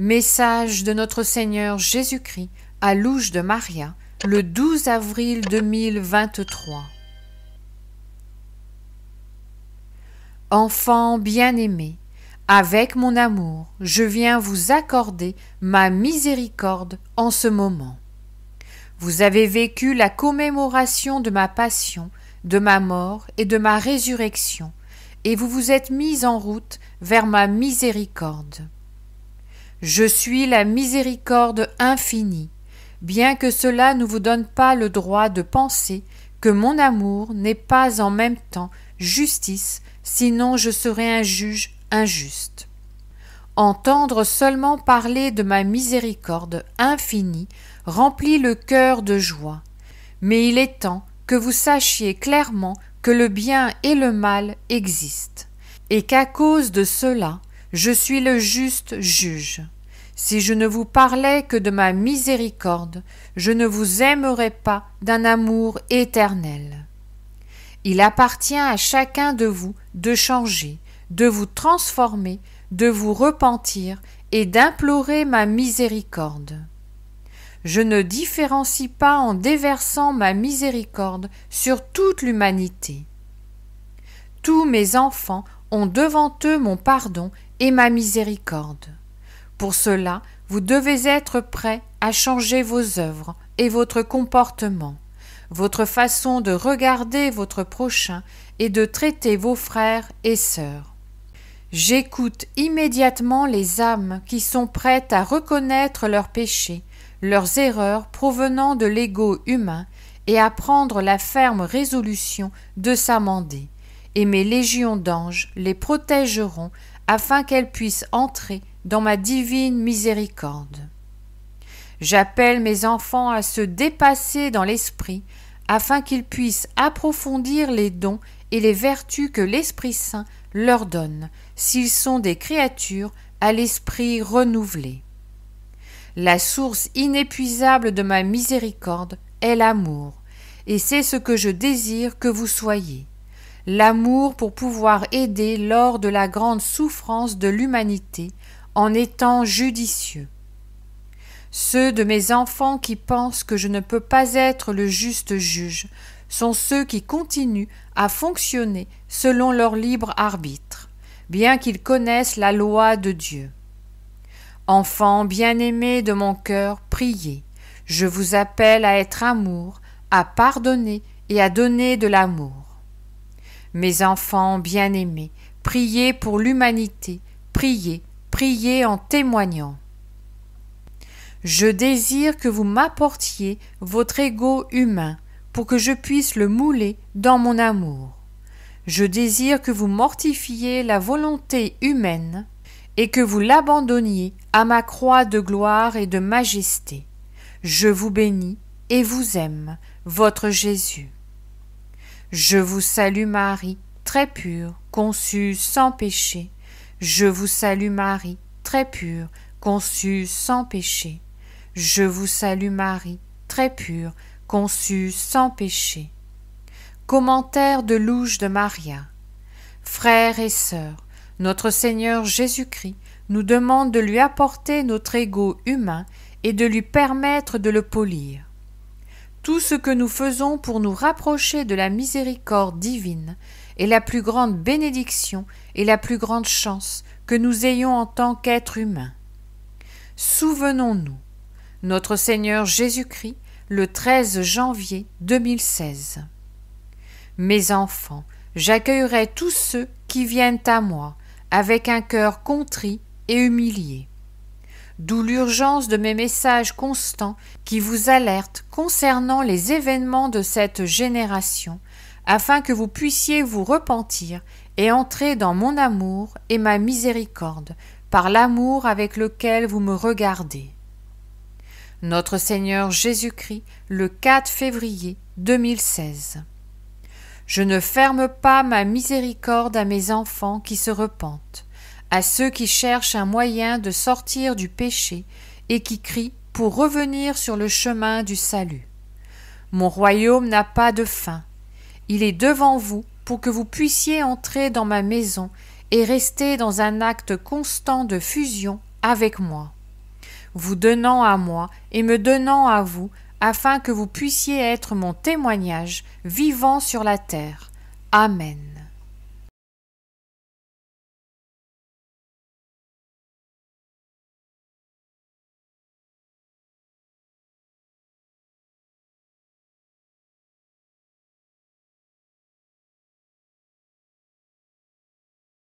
Message de notre Seigneur Jésus-Christ à Louge de Maria, le 12 avril 2023. Enfant bien aimé avec mon amour, je viens vous accorder ma miséricorde en ce moment. Vous avez vécu la commémoration de ma passion, de ma mort et de ma résurrection, et vous vous êtes mis en route vers ma miséricorde. Je suis la miséricorde infinie, bien que cela ne vous donne pas le droit de penser que mon amour n'est pas en même temps justice, sinon je serais un juge injuste. Entendre seulement parler de ma miséricorde infinie remplit le cœur de joie. Mais il est temps que vous sachiez clairement que le bien et le mal existent, et qu'à cause de cela, je suis le juste juge. Si je ne vous parlais que de ma miséricorde, je ne vous aimerais pas d'un amour éternel. Il appartient à chacun de vous de changer, de vous transformer, de vous repentir et d'implorer ma miséricorde. Je ne différencie pas en déversant ma miséricorde sur toute l'humanité. Tous mes enfants ont devant eux mon pardon et ma miséricorde. Pour cela, vous devez être prêt à changer vos œuvres et votre comportement, votre façon de regarder votre prochain et de traiter vos frères et sœurs. J'écoute immédiatement les âmes qui sont prêtes à reconnaître leurs péchés, leurs erreurs provenant de l'ego humain et à prendre la ferme résolution de s'amender. Et mes légions d'anges les protégeront afin qu'elles puissent entrer dans ma divine miséricorde. J'appelle mes enfants à se dépasser dans l'esprit, afin qu'ils puissent approfondir les dons et les vertus que l'Esprit Saint leur donne, s'ils sont des créatures à l'esprit renouvelé. La source inépuisable de ma miséricorde est l'amour, et c'est ce que je désire que vous soyez l'amour pour pouvoir aider lors de la grande souffrance de l'humanité en étant judicieux. Ceux de mes enfants qui pensent que je ne peux pas être le juste juge sont ceux qui continuent à fonctionner selon leur libre arbitre, bien qu'ils connaissent la loi de Dieu. Enfants bien-aimés de mon cœur, priez. Je vous appelle à être amour, à pardonner et à donner de l'amour. Mes enfants bien-aimés, priez pour l'humanité, priez Priez en témoignant. Je désire que vous m'apportiez votre ego humain pour que je puisse le mouler dans mon amour. Je désire que vous mortifiez la volonté humaine et que vous l'abandonniez à ma croix de gloire et de majesté. Je vous bénis et vous aime, votre Jésus. Je vous salue Marie, très pure, conçue sans péché. Je vous salue Marie, très pure, conçue sans péché. Je vous salue Marie, très pure, conçue sans péché. Commentaire de Louge de Maria. Frères et sœurs, notre Seigneur Jésus-Christ nous demande de lui apporter notre ego humain et de lui permettre de le polir. Tout ce que nous faisons pour nous rapprocher de la miséricorde divine est la plus grande bénédiction et la plus grande chance que nous ayons en tant qu'êtres humains. Souvenons-nous, notre Seigneur Jésus-Christ, le 13 janvier 2016. Mes enfants, j'accueillerai tous ceux qui viennent à moi avec un cœur contrit et humilié. D'où l'urgence de mes messages constants qui vous alertent concernant les événements de cette génération afin que vous puissiez vous repentir et entrer dans mon amour et ma miséricorde, par l'amour avec lequel vous me regardez. Notre Seigneur Jésus-Christ, le 4 février 2016. Je ne ferme pas ma miséricorde à mes enfants qui se repentent, à ceux qui cherchent un moyen de sortir du péché et qui crient pour revenir sur le chemin du salut. Mon royaume n'a pas de fin, il est devant vous pour que vous puissiez entrer dans ma maison et rester dans un acte constant de fusion avec moi, vous donnant à moi et me donnant à vous, afin que vous puissiez être mon témoignage vivant sur la terre. Amen.